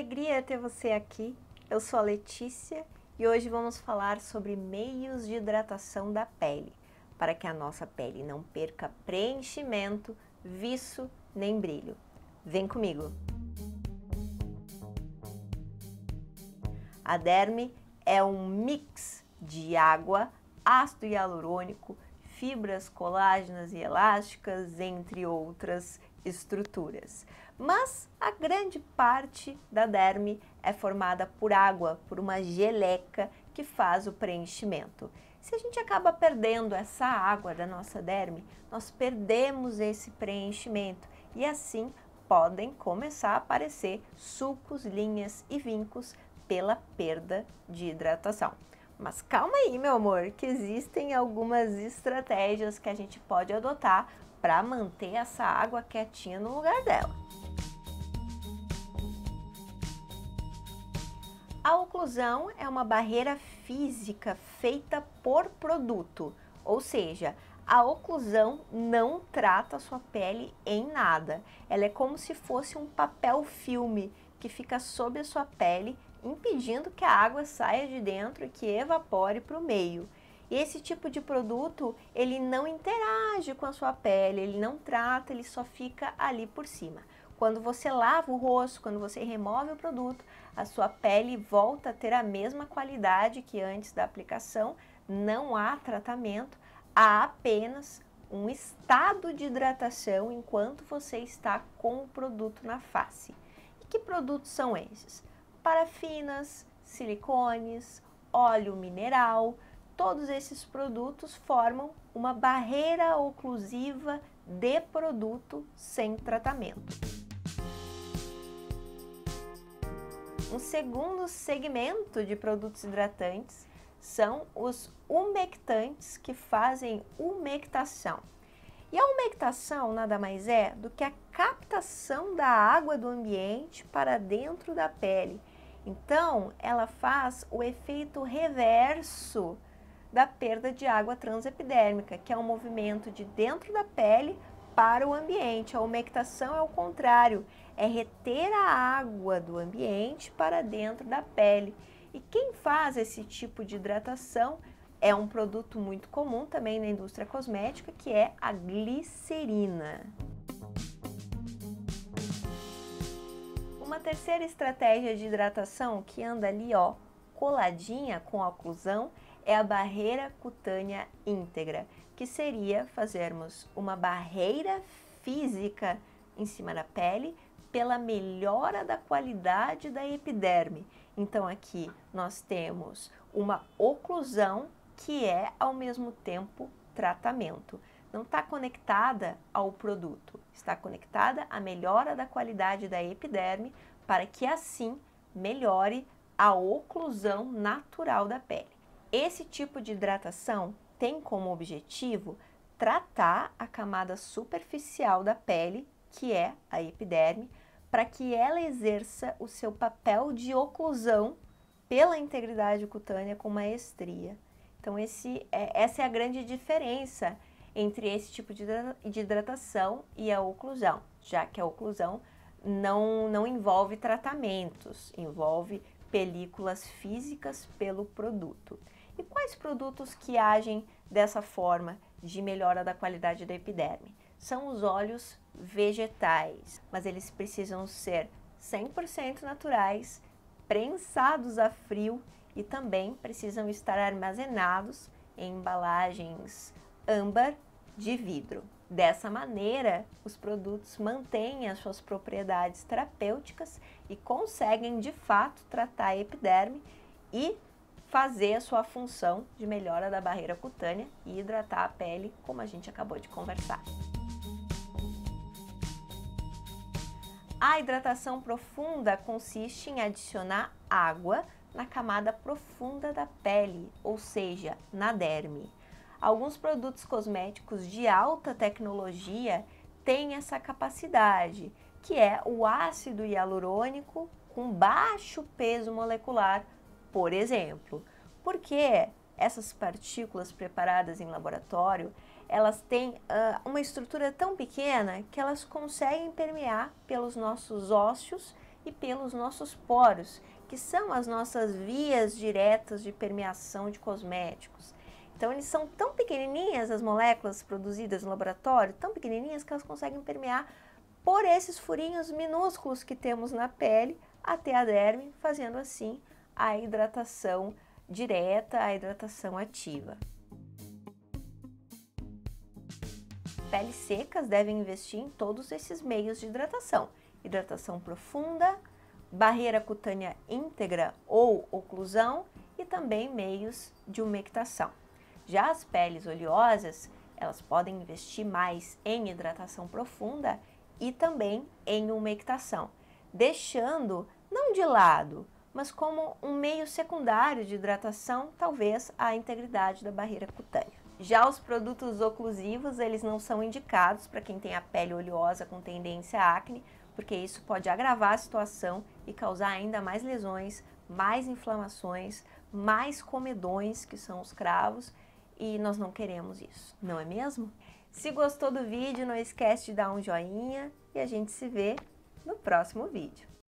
alegria ter você aqui. Eu sou a Letícia e hoje vamos falar sobre meios de hidratação da pele, para que a nossa pele não perca preenchimento, viço nem brilho. Vem comigo! A derme é um mix de água, ácido hialurônico, fibras colágenas e elásticas, entre outras estruturas mas a grande parte da derme é formada por água, por uma geleca que faz o preenchimento. Se a gente acaba perdendo essa água da nossa derme, nós perdemos esse preenchimento e assim podem começar a aparecer sucos, linhas e vincos pela perda de hidratação. Mas calma aí, meu amor, que existem algumas estratégias que a gente pode adotar para manter essa água quietinha no lugar dela. Inclusão é uma barreira física feita por produto, ou seja, a oclusão não trata a sua pele em nada. Ela é como se fosse um papel filme que fica sobre a sua pele, impedindo que a água saia de dentro e que evapore para o meio. E esse tipo de produto, ele não interage com a sua pele, ele não trata, ele só fica ali por cima. Quando você lava o rosto, quando você remove o produto, a sua pele volta a ter a mesma qualidade que antes da aplicação. Não há tratamento, há apenas um estado de hidratação enquanto você está com o produto na face. E que produtos são esses? Parafinas, silicones, óleo mineral, todos esses produtos formam uma barreira oclusiva de produto sem tratamento. Um segundo segmento de produtos hidratantes são os umectantes que fazem umectação. E a umectação nada mais é do que a captação da água do ambiente para dentro da pele. Então, ela faz o efeito reverso da perda de água transepidérmica, que é um movimento de dentro da pele para o ambiente. A umectação é o contrário, é reter a água do ambiente para dentro da pele. E quem faz esse tipo de hidratação é um produto muito comum também na indústria cosmética, que é a glicerina. Uma terceira estratégia de hidratação que anda ali, ó, coladinha com a oclusão, é a barreira cutânea íntegra, que seria fazermos uma barreira física em cima da pele pela melhora da qualidade da epiderme. Então aqui nós temos uma oclusão que é ao mesmo tempo tratamento. Não está conectada ao produto, está conectada à melhora da qualidade da epiderme para que assim melhore a oclusão natural da pele. Esse tipo de hidratação tem como objetivo tratar a camada superficial da pele, que é a epiderme, para que ela exerça o seu papel de oclusão pela integridade cutânea com maestria. Então, esse, é, essa é a grande diferença entre esse tipo de, de hidratação e a oclusão, já que a oclusão não, não envolve tratamentos, envolve películas físicas pelo produto. E quais produtos que agem dessa forma de melhora da qualidade da epiderme? são os óleos vegetais, mas eles precisam ser 100% naturais, prensados a frio e também precisam estar armazenados em embalagens âmbar de vidro. Dessa maneira, os produtos mantêm as suas propriedades terapêuticas e conseguem de fato tratar a epiderme e fazer a sua função de melhora da barreira cutânea e hidratar a pele, como a gente acabou de conversar. A hidratação profunda consiste em adicionar água na camada profunda da pele, ou seja, na derme. Alguns produtos cosméticos de alta tecnologia têm essa capacidade, que é o ácido hialurônico com baixo peso molecular, por exemplo, porque essas partículas preparadas em laboratório elas têm uh, uma estrutura tão pequena que elas conseguem permear pelos nossos ósseos e pelos nossos poros, que são as nossas vias diretas de permeação de cosméticos. Então, eles são tão pequenininhas, as moléculas produzidas no laboratório, tão pequenininhas que elas conseguem permear por esses furinhos minúsculos que temos na pele até a derme, fazendo assim a hidratação direta, a hidratação ativa. peles secas devem investir em todos esses meios de hidratação: hidratação profunda, barreira cutânea íntegra ou oclusão e também meios de umectação. Já as peles oleosas, elas podem investir mais em hidratação profunda e também em umectação, deixando não de lado, mas como um meio secundário de hidratação, talvez a integridade da barreira cutânea. Já os produtos oclusivos, eles não são indicados para quem tem a pele oleosa com tendência à acne, porque isso pode agravar a situação e causar ainda mais lesões, mais inflamações, mais comedões, que são os cravos, e nós não queremos isso, não é mesmo? Se gostou do vídeo, não esquece de dar um joinha e a gente se vê no próximo vídeo.